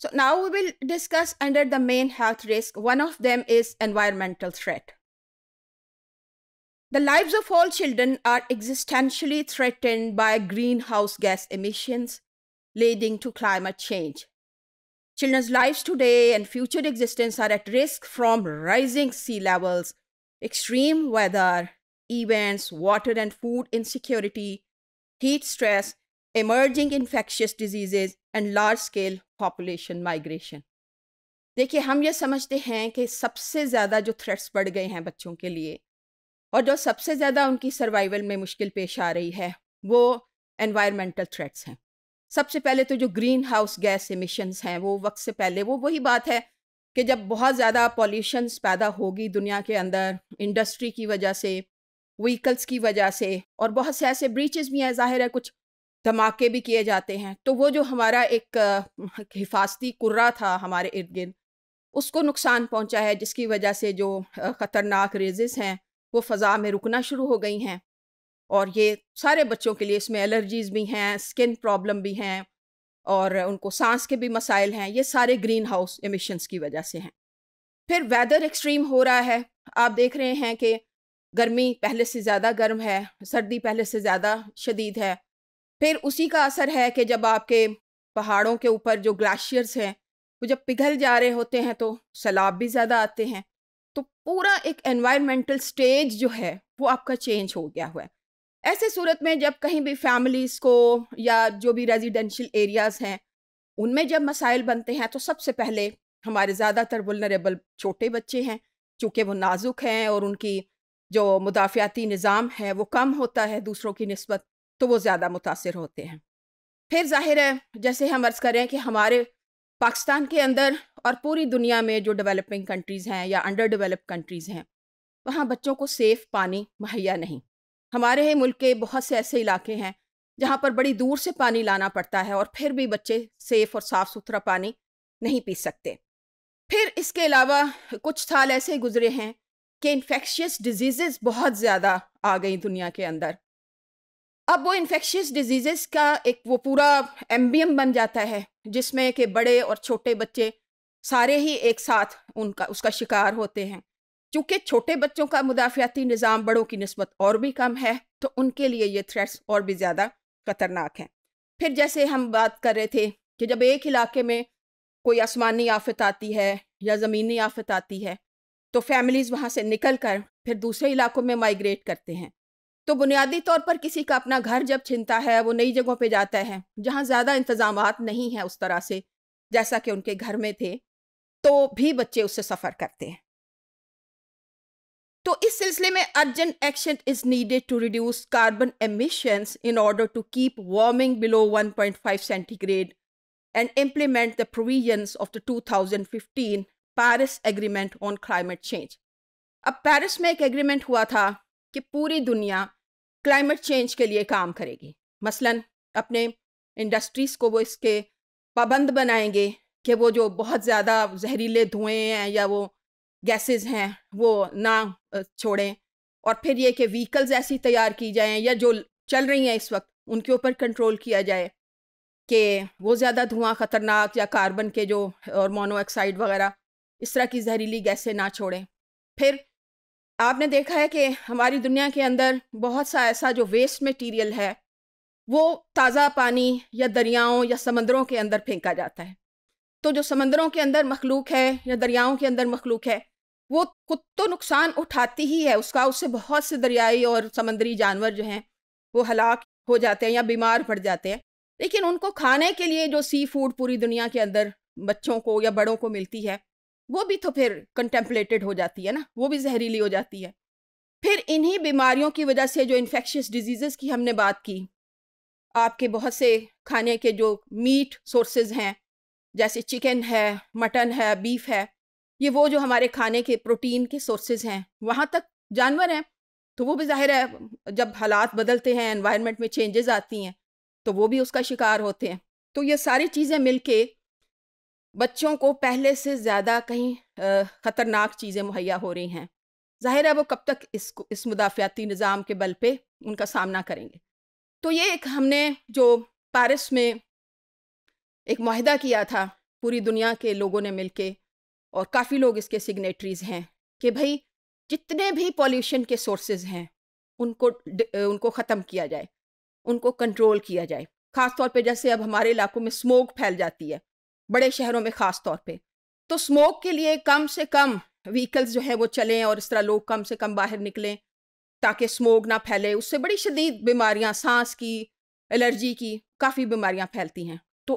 So now we will discuss under the main health risk. One of them is environmental threat. The lives of all children are existentially threatened by greenhouse gas emissions, leading to climate change. Children's lives today and future existence are at risk from rising sea levels, extreme weather, events, water and food insecurity, heat stress, emerging infectious diseases and large scale population migration. देखिए हम ये समझते हैं कि सबसे ज़्यादा जो threats बढ़ गए हैं बच्चों के लिए और जो सबसे ज़्यादा उनकी सर्वाइवल में मुश्किल पेश आ रही है वो एनवायरमेंटल थ्रेट्स हैं सबसे पहले तो जो ग्रीन हाउस गैस एमिशंस हैं वो वक्त से पहले वो वही बात है कि जब बहुत ज़्यादा पॉल्यूशंस पैदा होगी दुनिया के अंदर इंडस्ट्री की वजह से व्हीकल्स की वजह से और बहुत से ऐसे ब्रीचेज़ भी हैं जाहिर है कुछ धमाके भी किए जाते हैं तो वो जो हमारा एक हिफाजती कुर्रा था हमारे इर्द गिर्द उसको नुकसान पहुंचा है जिसकी वजह से जो ख़तरनाक रेजेस हैं वो फ़ज़ा में रुकना शुरू हो गई हैं और ये सारे बच्चों के लिए इसमें एलर्जीज़ भी हैं स्किन प्रॉब्लम भी हैं और उनको सांस के भी मसाइल हैं ये सारे ग्रीन हाउस एमिशंस की वजह से हैं फिर वेदर एक्सट्रीम हो रहा है आप देख रहे हैं कि गर्मी पहले से ज़्यादा गर्म है सर्दी पहले से ज़्यादा शदीद है फिर उसी का असर है कि जब आपके पहाड़ों के ऊपर जो ग्लाशियर्स हैं वो जब पिघल जा रहे होते हैं तो सैलाब भी ज़्यादा आते हैं तो पूरा एक एनवायरमेंटल स्टेज जो है वो आपका चेंज हो गया हुआ है ऐसे सूरत में जब कहीं भी फैमिलीज़ को या जो भी रेजिडेंशियल एरियाज़ हैं उनमें जब मसाइल बनते हैं तो सबसे पहले हमारे ज़्यादातर वलनरेबल छोटे बच्चे हैं चूँकि वो नाजुक हैं और उनकी जो मुदाफ़ियाती निज़ाम है वो कम होता है दूसरों की नस्बत तो वो ज़्यादा मुतासर होते हैं फिर जाहिर है जैसे हम अर्ज़ करें कि हमारे पाकिस्तान के अंदर और पूरी दुनिया में जो डेवलपिंग कंट्रीज़ हैं या अंडर डेवलप कंट्रीज़ हैं वहाँ बच्चों को सेफ़ पानी मुहैया नहीं हमारे ही मुल्क के बहुत से ऐसे इलाके हैं जहाँ पर बड़ी दूर से पानी लाना पड़ता है और फिर भी बच्चे सेफ़ और साफ़ सुथरा पानी नहीं पी सकते फिर इसके अलावा कुछ साल ऐसे गुजरे हैं कि इन्फेक्शियस डिजीज़ बहुत ज़्यादा आ गई दुनिया के अंदर अब वो इन्फेक्शियस डिजीज़ेस का एक वो पूरा एम्बियम बन जाता है जिसमें कि बड़े और छोटे बच्चे सारे ही एक साथ उनका उसका शिकार होते हैं चूँकि छोटे बच्चों का मुदाफियाती निज़ाम बड़ों की नस्बत और भी कम है तो उनके लिए ये थ्रेट्स और भी ज़्यादा ख़तरनाक हैं फिर जैसे हम बात कर रहे थे कि जब एक इलाके में कोई आसमानी आफत आती है या ज़मीनी आफत आती है तो फैमिलीज़ वहाँ से निकल कर फिर दूसरे इलाकों में माइग्रेट करते हैं तो बुनियादी तौर पर किसी का अपना घर जब छिनता है वो नई जगहों पे जाता है जहाँ ज़्यादा इंतजाम नहीं हैं उस तरह से जैसा कि उनके घर में थे तो भी बच्चे उससे सफ़र करते हैं तो इस सिलसिले में urgent action is needed to reduce carbon emissions in order to keep warming below 1.5 centigrade and implement the provisions of the 2015 Paris agreement on climate change अब पेरिस में एक एग्रीमेंट हुआ था कि पूरी दुनिया क्लाइमेट चेंज के लिए काम करेगी मसलन अपने इंडस्ट्रीज़ को वो इसके पाबंद बनाएंगे कि वो जो बहुत ज़्यादा जहरीले धुएँ हैं या वो गैसेस हैं वो ना छोड़ें और फिर ये कि व्हीकल्स ऐसी तैयार की जाएं या जो चल रही हैं इस वक्त उनके ऊपर कंट्रोल किया जाए कि वो ज़्यादा धुआं ख़तरनाक या कार्बन के जो और मोनोऑक्साइड वगैरह इस तरह की जहरीली गैसें ना छोड़ें फिर आपने देखा है कि हमारी दुनिया के अंदर बहुत सा ऐसा जो वेस्ट मटेरियल है वो ताज़ा पानी या दरियाओं या समंदरों के अंदर फेंका जाता है तो जो समंदरों के अंदर मखलूक है या दरियाओं के अंदर मखलूक है वो खुद तो नुकसान उठाती ही है उसका उससे बहुत से दरियाई और समंदरी जानवर जो हैं वो हलाक हो जाते हैं या बीमार पड़ जाते हैं लेकिन उनको खाने के लिए जो सी फूड पूरी दुनिया के अंदर बच्चों को या बड़ों को मिलती है वो भी तो फिर कंटेम्पलेटेड हो जाती है ना वो भी जहरीली हो जाती है फिर इन्हीं बीमारियों की वजह से जो इन्फेक्शियस डिजीज़ की हमने बात की आपके बहुत से खाने के जो मीट सोर्सेज हैं जैसे चिकन है मटन है बीफ है ये वो जो हमारे खाने के प्रोटीन के सोर्सेज हैं वहाँ तक जानवर हैं तो वो भी जाहिर है जब हालात बदलते हैं एनवायरनमेंट में चेंजेस आती हैं तो वो भी उसका शिकार होते हैं तो ये सारी चीज़ें मिल के बच्चों को पहले से ज़्यादा कहीं ख़तरनाक चीज़ें मुहैया हो रही हैं ज़ाहिर है वो कब तक इसको इस मुदाफ़ियाती निज़ाम के बल पे उनका सामना करेंगे तो ये एक हमने जो पेरिस में एक माहिदा किया था पूरी दुनिया के लोगों ने मिलके और काफ़ी लोग इसके सिग्नेटरीज़ हैं कि भाई जितने भी पॉल्यूशन के सोर्सेज हैं उनको उनको ख़त्म किया जाए उनको कंट्रोल किया जाए ख़ास तौर पे जैसे अब हमारे इलाकों में स्मोक फैल जाती है बड़े शहरों में ख़ास तौर पे तो स्मोक के लिए कम से कम व्हीकल्स जो है वो चलें और इस तरह लोग कम से कम बाहर निकलें ताकि स्मोक ना फैले उससे बड़ी शदीद बीमारियाँ सांस की एलर्जी की काफ़ी बीमारियाँ फैलती हैं तो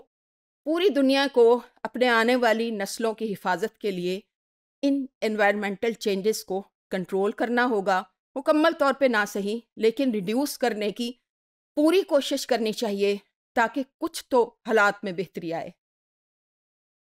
पूरी दुनिया को अपने आने वाली नस्लों की हिफाजत के लिए इन इन्वायरमेंटल चेंजेस को कंट्रोल करना होगा मुकम्मल तौर पे ना सही लेकिन रिड्यूस करने की पूरी कोशिश करनी चाहिए ताकि कुछ तो हालात में बेहतरी आए